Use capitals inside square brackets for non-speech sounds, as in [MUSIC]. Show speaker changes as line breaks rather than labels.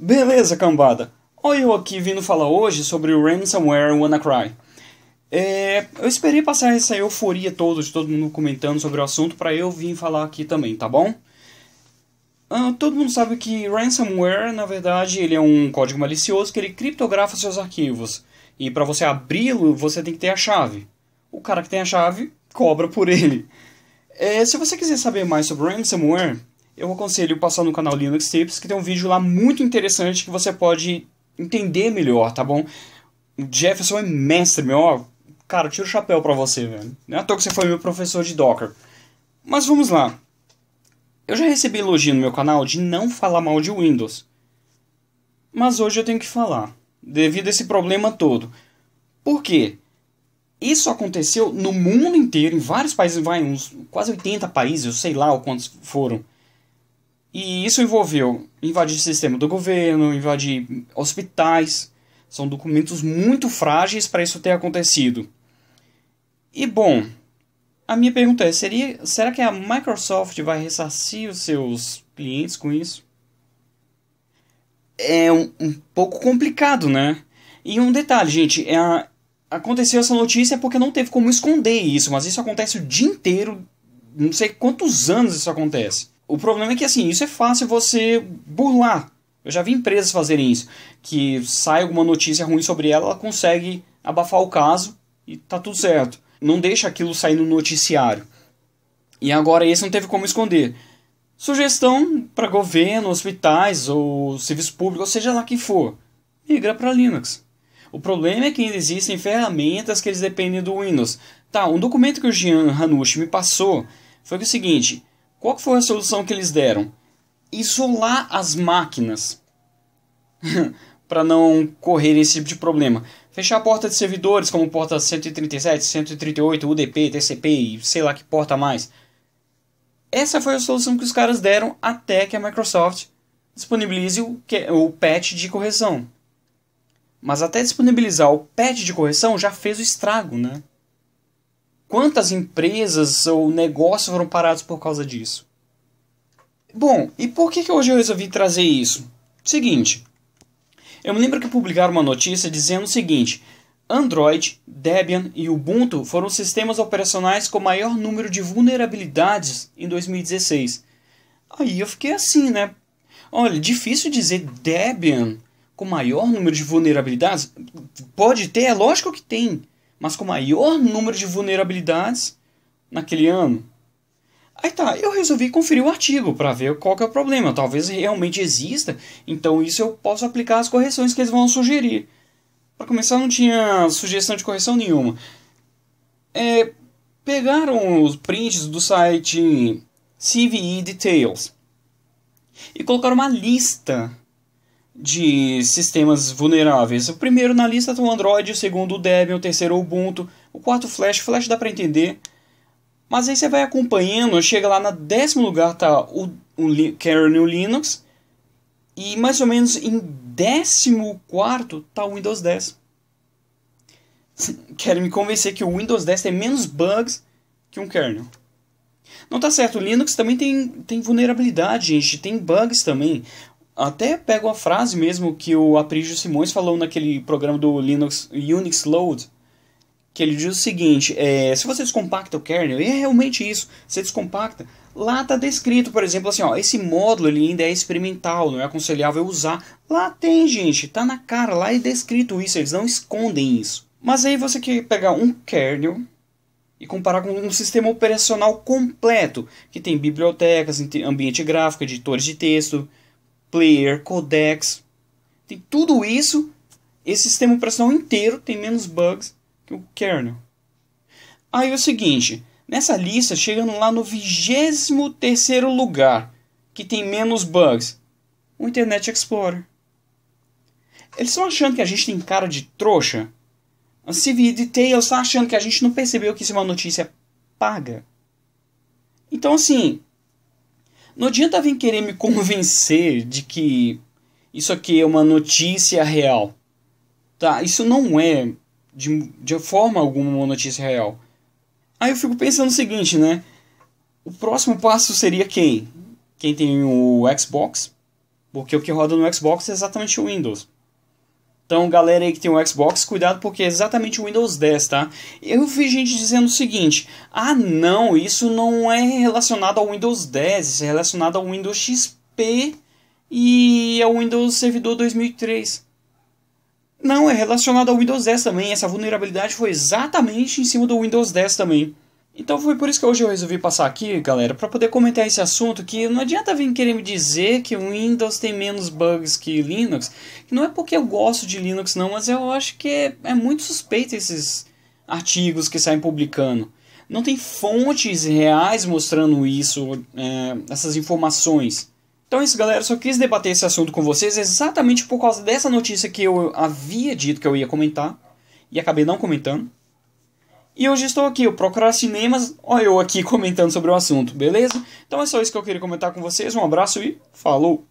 Beleza, cambada! Olha eu aqui vindo falar hoje sobre o Ransomware WannaCry. É, eu esperei passar essa euforia toda de todo mundo comentando sobre o assunto para eu vir falar aqui também, tá bom? Ah, todo mundo sabe que ransomware, na verdade, ele é um código malicioso que ele criptografa seus arquivos. E para você abri-lo, você tem que ter a chave. O cara que tem a chave cobra por ele. É, se você quiser saber mais sobre ransomware, eu aconselho passar no canal Linux Tips, que tem um vídeo lá muito interessante que você pode entender melhor, tá bom? O Jefferson é mestre, meu, ó, cara, tiro o chapéu pra você, velho. Não é à toa que você foi meu professor de Docker. Mas vamos lá. Eu já recebi elogio no meu canal de não falar mal de Windows. Mas hoje eu tenho que falar, devido a esse problema todo. Por quê? Isso aconteceu no mundo inteiro, em vários países, vai, uns quase 80 países, eu sei lá quantos foram. E isso envolveu invadir o sistema do governo, invadir hospitais. São documentos muito frágeis para isso ter acontecido. E bom, a minha pergunta é: seria, será que a Microsoft vai ressarcir os seus clientes com isso? É um, um pouco complicado, né? E um detalhe, gente: é a, aconteceu essa notícia porque não teve como esconder isso, mas isso acontece o dia inteiro. Não sei quantos anos isso acontece. O problema é que assim, isso é fácil você burlar. Eu já vi empresas fazerem isso, que sai alguma notícia ruim sobre ela, ela consegue abafar o caso e tá tudo certo. Não deixa aquilo sair no noticiário. E agora esse não teve como esconder. Sugestão para governo, hospitais ou serviço público, ou seja lá que for, migra para Linux. O problema é que ainda existem ferramentas que eles dependem do Windows. Tá, um documento que o Gian Hanushi me passou foi o seguinte: qual foi a solução que eles deram? Isolar as máquinas [LAUGHS] para não correr esse tipo de problema. Fechar a porta de servidores, como porta 137, 138, UDP, TCP e sei lá que porta mais. Essa foi a solução que os caras deram até que a Microsoft disponibilize o, o patch de correção. Mas até disponibilizar o patch de correção já fez o estrago, né? Quantas empresas ou negócios foram parados por causa disso? Bom, e por que, que hoje eu resolvi trazer isso? Seguinte, eu me lembro que publicaram uma notícia dizendo o seguinte: Android, Debian e Ubuntu foram sistemas operacionais com maior número de vulnerabilidades em 2016. Aí eu fiquei assim, né? Olha, difícil dizer Debian com maior número de vulnerabilidades. Pode ter, é lógico que tem mas com maior número de vulnerabilidades naquele ano. Aí tá, eu resolvi conferir o artigo para ver qual que é o problema. Talvez realmente exista, então isso eu posso aplicar as correções que eles vão sugerir. Para começar, não tinha sugestão de correção nenhuma. É, pegaram os prints do site CVE Details e colocaram uma lista de sistemas vulneráveis. O primeiro na lista tá o Android, o segundo o Debian, o terceiro o Ubuntu, o quarto Flash. Flash dá para entender. Mas aí você vai acompanhando, chega lá no décimo lugar tá o, o kernel Linux e mais ou menos em décimo quarto tá o Windows 10. [LAUGHS] Querem me convencer que o Windows 10 tem menos bugs que um kernel. Não tá certo, o Linux também tem, tem vulnerabilidade, gente, tem bugs também até pego a frase mesmo que o Aprígio Simões falou naquele programa do Linux Unix Load, que ele diz o seguinte: é, se você descompacta o kernel, e é realmente isso, você descompacta, lá está descrito, por exemplo, assim, ó, esse módulo ele ainda é experimental, não é aconselhável usar. Lá tem, gente, tá na cara, lá é descrito isso, eles não escondem isso. Mas aí você quer pegar um kernel e comparar com um sistema operacional completo, que tem bibliotecas, ambiente gráfico, editores de texto, player, codecs, tem tudo isso. Esse sistema operacional inteiro tem menos bugs que o kernel. Aí é o seguinte, nessa lista chegando lá no 23 terceiro lugar, que tem menos bugs, o Internet Explorer. Eles estão achando que a gente tem cara de trouxa? A CV Details está achando que a gente não percebeu que isso é uma notícia paga? Então, assim, não adianta vir querer me convencer de que isso aqui é uma notícia real. Tá? Isso não é de, de forma alguma uma notícia real. Aí eu fico pensando o seguinte, né? O próximo passo seria quem? Quem tem o Xbox? Porque o que roda no Xbox é exatamente o Windows. Então, galera aí que tem um Xbox, cuidado porque é exatamente o Windows 10, tá? Eu vi gente dizendo o seguinte: "Ah, não, isso não é relacionado ao Windows 10, isso é relacionado ao Windows XP e ao Windows Servidor 2003". Não, é relacionado ao Windows 10 também. Essa vulnerabilidade foi exatamente em cima do Windows 10 também. Então foi por isso que hoje eu resolvi passar aqui, galera, para poder comentar esse assunto que não adianta vir querer me dizer que o Windows tem menos bugs que Linux. Não é porque eu gosto de Linux não, mas eu acho que é, é muito suspeito esses artigos que saem publicando. Não tem fontes reais mostrando isso, é, essas informações. Então é isso, galera. Eu só quis debater esse assunto com vocês exatamente por causa dessa notícia que eu havia dito que eu ia comentar e acabei não comentando. E hoje estou aqui, eu procurar cinemas, ó eu aqui [LAUGHS] comentando sobre o assunto, beleza? Então é só isso que eu queria comentar com vocês, um abraço e falou!